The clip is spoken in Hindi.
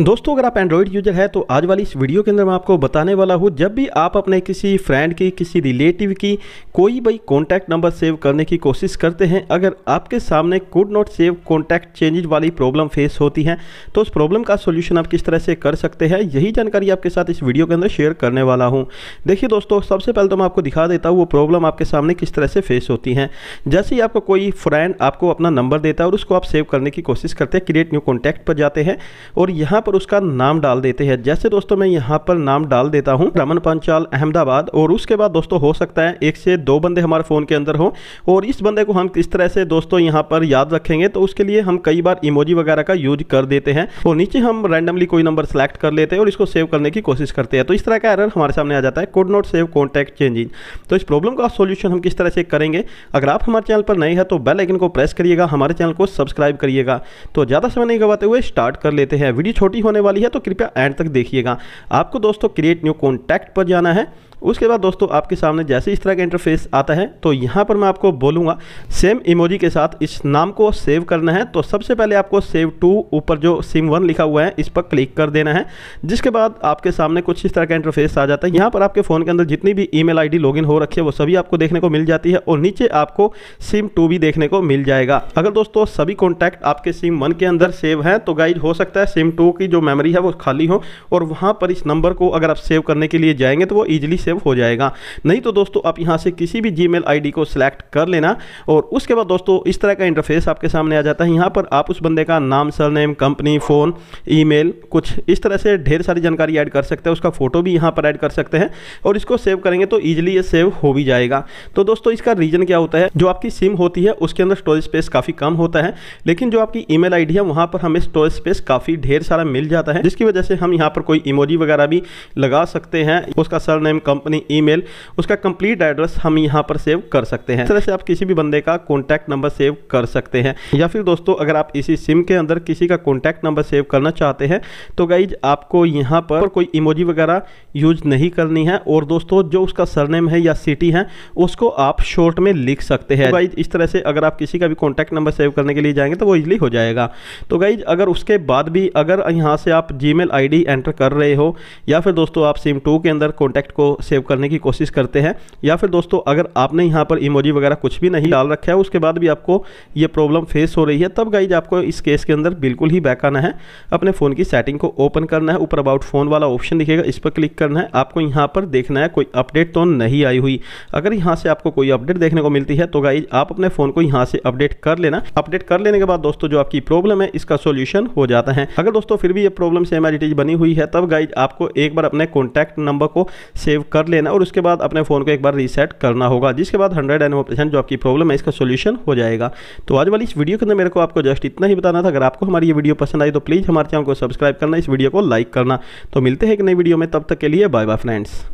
दोस्तों अगर आप एंड्रॉइड यूजर है तो आज वाली इस वीडियो के अंदर मैं आपको बताने वाला हूँ जब भी आप अपने किसी फ्रेंड की किसी रिलेटिव की कोई भी कॉन्टैक्ट नंबर सेव करने की कोशिश करते हैं अगर आपके सामने could not save contact changes वाली प्रॉब्लम फेस होती है तो उस प्रॉब्लम का सोल्यूशन आप किस तरह से कर सकते हैं यही जानकारी आपके साथ इस वीडियो के अंदर शेयर करने वाला हूँ देखिए दोस्तों सबसे पहले तो मैं आपको दिखा देता हूँ वो प्रॉब्लम आपके सामने किस तरह से फेस होती है जैसे ही आपको कोई फ्रेंड आपको अपना नंबर देता है और उसको आप सेव करने की कोशिश करते हैं क्रिएट न्यू कॉन्टैक्ट पर जाते हैं और यहाँ पर उसका नाम डाल देते हैं जैसे दोस्तों मैं यहाँ पर नाम डाल देता हूँ रमन पंचाल अहमदाबाद और उसके बाद दोस्तों हो सकता है एक से दो बंदे हमारे फ़ोन के अंदर हो और इस बंदे को हम किस तरह से दोस्तों यहाँ पर याद रखेंगे तो उसके लिए हम कई बार इमोजी वगैरह का यूज कर देते हैं और नीचे हम रैंडमली कोई नंबर सेलेक्ट कर लेते हैं और इसको सेव करने की कोशिश करते हैं तो इस तरह का एरर हमारे सामने आ जाता है could not save contact changing तो इस प्रॉब्लम का सोल्यूशन हम किस तरह से करेंगे अगर आप हमारे चैनल पर नए हैं तो बेल आइकन को प्रेस करिएगा हमारे चैनल को सब्सक्राइब करिएगा तो ज़्यादा समय नहीं गवाते हुए स्टार्ट कर लेते हैं वीडियो छोटी छोटी होने वाली है तो कृपया एंड तक देखिएगा आपको दोस्तों क्रिएट न्यू कॉन्टैक्ट पर जाना है उसके बाद दोस्तों आपके सामने जैसे इस तरह का इंटरफेस आता है तो यहाँ पर मैं आपको बोलूँगा सेम इमोजी के साथ इस नाम को सेव करना है तो सबसे पहले आपको सेव टू ऊपर जो सिम वन लिखा हुआ है इस पर क्लिक कर देना है जिसके बाद आपके सामने कुछ इस तरह का इंटरफेस आ जाता है यहाँ पर आपके फ़ोन के अंदर जितनी भी ई मेल लॉगिन हो रखी है वो सभी आपको देखने को मिल जाती है और नीचे आपको सिम टू भी देखने को मिल जाएगा अगर दोस्तों सभी कॉन्टैक्ट आपके सिम वन के अंदर सेव हैं तो गाइड हो सकता है सिम टू की की जो मेमोरी है वो खाली हो और वहाँ पर इस नंबर को अगर आप सेव करने के लिए जाएंगे तो वो ईजिली सेव हो जाएगा नहीं तो दोस्तों आप यहाँ से किसी भी जी मेल को सिलेक्ट कर लेना और उसके बाद दोस्तों इस तरह का इंटरफेस आपके सामने आ जाता है यहाँ पर आप उस बंदे का नाम सर कंपनी फ़ोन ई कुछ इस तरह से ढेर सारी जानकारी ऐड कर सकते हैं उसका फ़ोटो भी यहाँ पर ऐड कर सकते हैं और इसको सेव करेंगे तो ईजिली ये सेव हो भी जाएगा तो दोस्तों इसका रीज़न क्या होता है जो आपकी सिम होती है उसके अंदर स्टोरेज स्पेस काफ़ी कम होता है लेकिन जो आपकी ईमेल आईडी है वहाँ पर हमें स्टोरेज स्पेस काफ़ी ढेर सारा मिल जाता है जिसकी वजह से हम यहाँ पर कोई इमोजी वगैरह भी लगा सकते हैं उसका सर नेम कंपनी ईमेल उसका कंप्लीट एड्रेस हम यहाँ पर सेव कर सकते हैं इस तरह से आप किसी भी बंदे का कॉन्टैक्ट नंबर सेव कर सकते हैं या फिर दोस्तों अगर आप इसी सिम के अंदर किसी का कॉन्टैक्ट नंबर सेव करना चाहते हैं तो गाइज आपको यहाँ पर कोई इमोजी वगैरह यूज नहीं करनी है और दोस्तों जो उसका सरनेम है या सिटी है उसको आप शॉर्ट में लिख सकते हैं तो इस तरह से अगर आप किसी का भी कॉन्टैक्ट नंबर सेव करने के लिए जाएंगे तो वो इजिली हो जाएगा तो गाइज अगर उसके बाद भी अगर यहाँ यहाँ से आप जी मेल एंटर कर रहे हो या फिर दोस्तों आप सिम टू के अंदर कॉन्टैक्ट को सेव करने की कोशिश करते हैं या फिर दोस्तों अगर आपने यहाँ पर इमोजी वगैरह कुछ भी नहीं डाल रखा है उसके बाद भी आपको ये प्रॉब्लम फेस हो रही है तब गाइज आपको इस केस के अंदर बिल्कुल ही बैक आना है अपने फ़ोन की सेटिंग को ओपन करना है ऊपर अबाउट फ़ोन वाला ऑप्शन दिखेगा इस पर क्लिक करना है आपको यहाँ पर देखना है कोई अपडेट तो नहीं आई हुई अगर यहाँ से आपको कोई अपडेट देखने को मिलती है तो गाइज आप अपने फ़ोन को यहाँ से अपडेट कर लेना अपडेट कर लेने के बाद दोस्तों जो आपकी प्रॉब्लम है इसका सोल्यूशन हो जाता है अगर दोस्तों फिर भी ये प्रॉब्लम सेम एज बनी हुई है तब गाइज आपको एक बार अपने कॉन्टैक्ट नंबर को सेव कर लेना और उसके बाद अपने फ़ोन को एक बार रीसेट करना होगा जिसके बाद हंड्रेड एंड परसेंट जो आपकी प्रॉब्लम है इसका सोल्यूशन हो जाएगा तो आज वाली इस वीडियो के अंदर मेरे को आपको जस्ट इतना ही बताना था अगर आपको हमारी ये वीडियो पसंद आई तो प्लीज़ हमारे चैनल को सब्सक्राइब करना इस वीडियो को लाइक करना तो मिलते हैं एक नई वीडियो में तब तक के लिए बाय बाय फ्रेंड्स